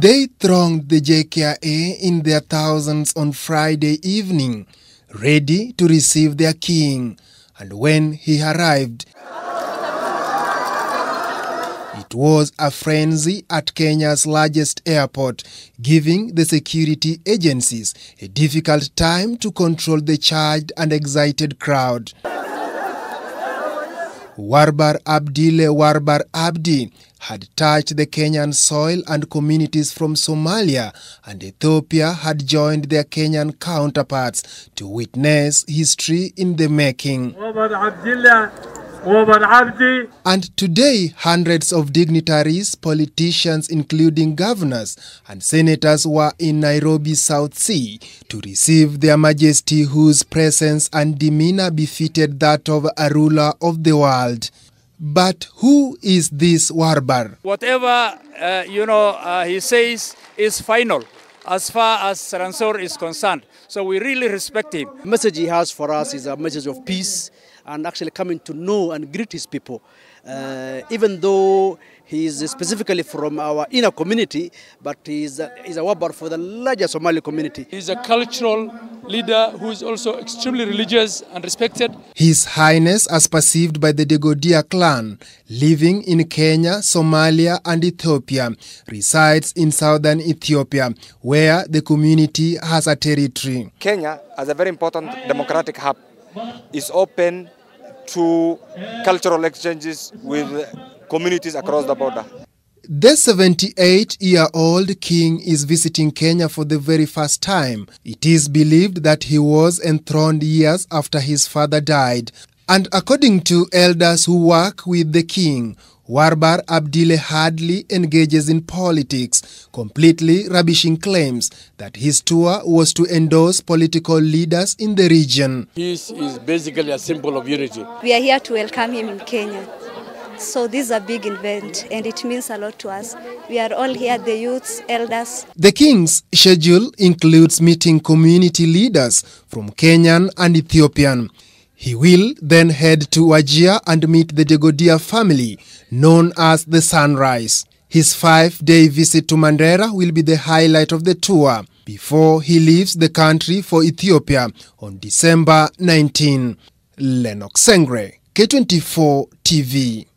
They thronged the JKA in their thousands on Friday evening, ready to receive their king. And when he arrived, it was a frenzy at Kenya's largest airport, giving the security agencies a difficult time to control the charged and excited crowd. Warbar Abdile Warbar Abdi had touched the Kenyan soil and communities from Somalia and Ethiopia had joined their Kenyan counterparts to witness history in the making. And today, hundreds of dignitaries, politicians, including governors and senators, were in Nairobi South Sea to receive Their Majesty, whose presence and demeanor befitted that of a ruler of the world. But who is this Warbar? Whatever uh, you know, uh, he says is final as far as Ransor is concerned. So we really respect him. The message he has for us is a message of peace and actually coming to know and greet his people. Uh, even though he is specifically from our inner community, but he is a, he's a wabar for the larger Somali community. He's a cultural leader who is also extremely religious and respected. His Highness, as perceived by the Degodia clan, living in Kenya, Somalia, and Ethiopia, resides in southern Ethiopia, where the community has a territory. Kenya, as a very important democratic hub, is open to cultural exchanges with communities across the border. The 78-year-old king is visiting Kenya for the very first time. It is believed that he was enthroned years after his father died. And according to elders who work with the king, Warbar Abdile hardly engages in politics, completely rubbishing claims that his tour was to endorse political leaders in the region. Peace is basically a symbol of unity. We are here to welcome him in Kenya. So this is a big event and it means a lot to us. We are all here, the youths, elders. The King's schedule includes meeting community leaders from Kenyan and Ethiopian. He will then head to wajia and meet the Degodia family, known as the Sunrise. His five-day visit to Mandera will be the highlight of the tour before he leaves the country for Ethiopia on December 19. Lennox Sengre, K24 TV.